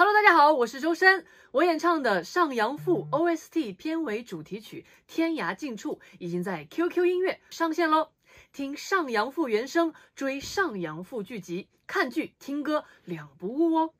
Hello，大家好，我是周深。我演唱的《上阳赋》OST 片尾主题曲《天涯尽处》已经在 QQ 音乐上线喽，听《上阳赋》原声，追《上阳赋》剧集，看剧听歌两不误哦。